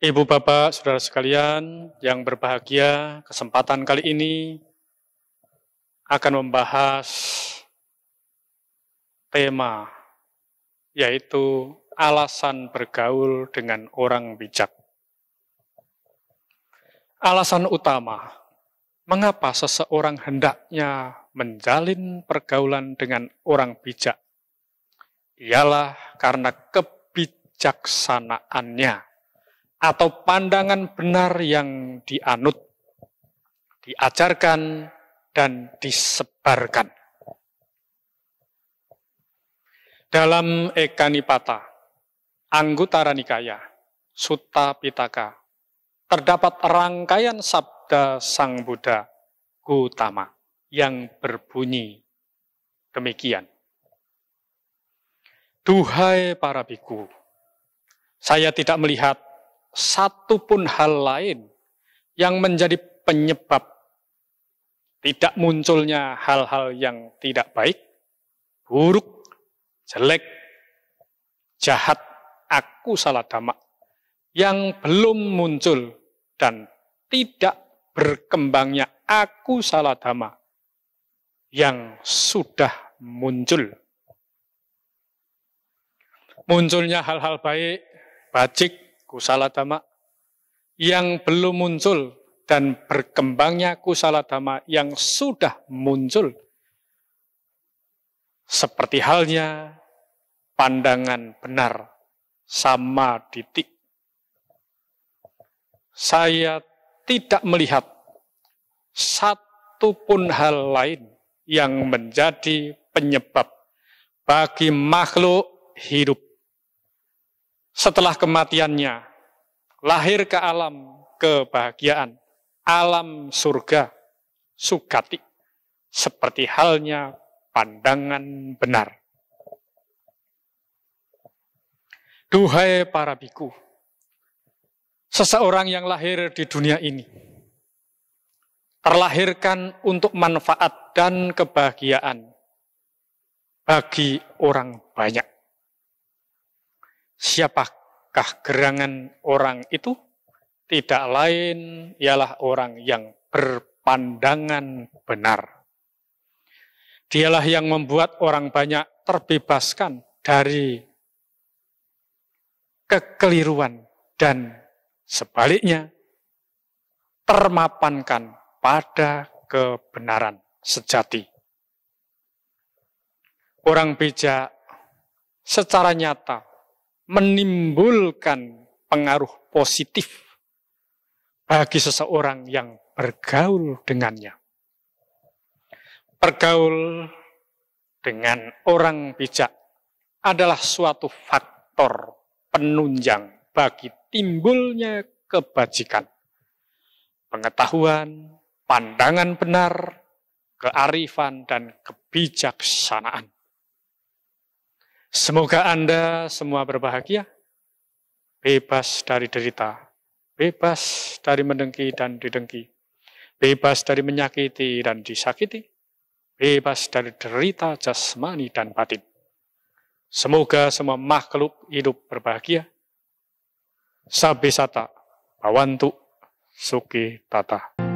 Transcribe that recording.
Ibu Bapak, Saudara sekalian yang berbahagia, kesempatan kali ini akan membahas tema yaitu alasan bergaul dengan orang bijak. Alasan utama mengapa seseorang hendaknya menjalin pergaulan dengan orang bijak ialah karena kebijaksanaannya atau pandangan benar yang dianut, diajarkan, dan disebarkan. Dalam Ekanipata, Anggutara Nikaya, Sutta Pitaka, terdapat rangkaian sabda Sang Buddha Gautama yang berbunyi demikian. Duhai para biku, saya tidak melihat satu pun hal lain yang menjadi penyebab tidak munculnya hal-hal yang tidak baik, buruk, jelek, jahat, aku salah damak, yang belum muncul dan tidak berkembangnya aku salah dhamma yang sudah muncul. Munculnya hal-hal baik, bajik, dhamma yang belum muncul dan berkembangnya dhamma yang sudah muncul. Seperti halnya pandangan benar sama titik. Saya tidak melihat satupun hal lain yang menjadi penyebab bagi makhluk hidup setelah kematiannya lahir ke alam kebahagiaan, alam surga, sukati, seperti halnya pandangan benar. Duhai para biku, seseorang yang lahir di dunia ini, terlahirkan untuk manfaat dan kebahagiaan bagi orang banyak siapakah gerangan orang itu? Tidak lain ialah orang yang berpandangan benar. Dialah yang membuat orang banyak terbebaskan dari kekeliruan dan sebaliknya termapankan pada kebenaran sejati. Orang bijak secara nyata menimbulkan pengaruh positif bagi seseorang yang bergaul dengannya. Bergaul dengan orang bijak adalah suatu faktor penunjang bagi timbulnya kebajikan. Pengetahuan, pandangan benar, kearifan, dan kebijaksanaan. Semoga Anda semua berbahagia, bebas dari derita, bebas dari mendengki dan didengki, bebas dari menyakiti dan disakiti, bebas dari derita jasmani dan batin. Semoga semua makhluk hidup berbahagia. Sabisata, bawantu, suki tata.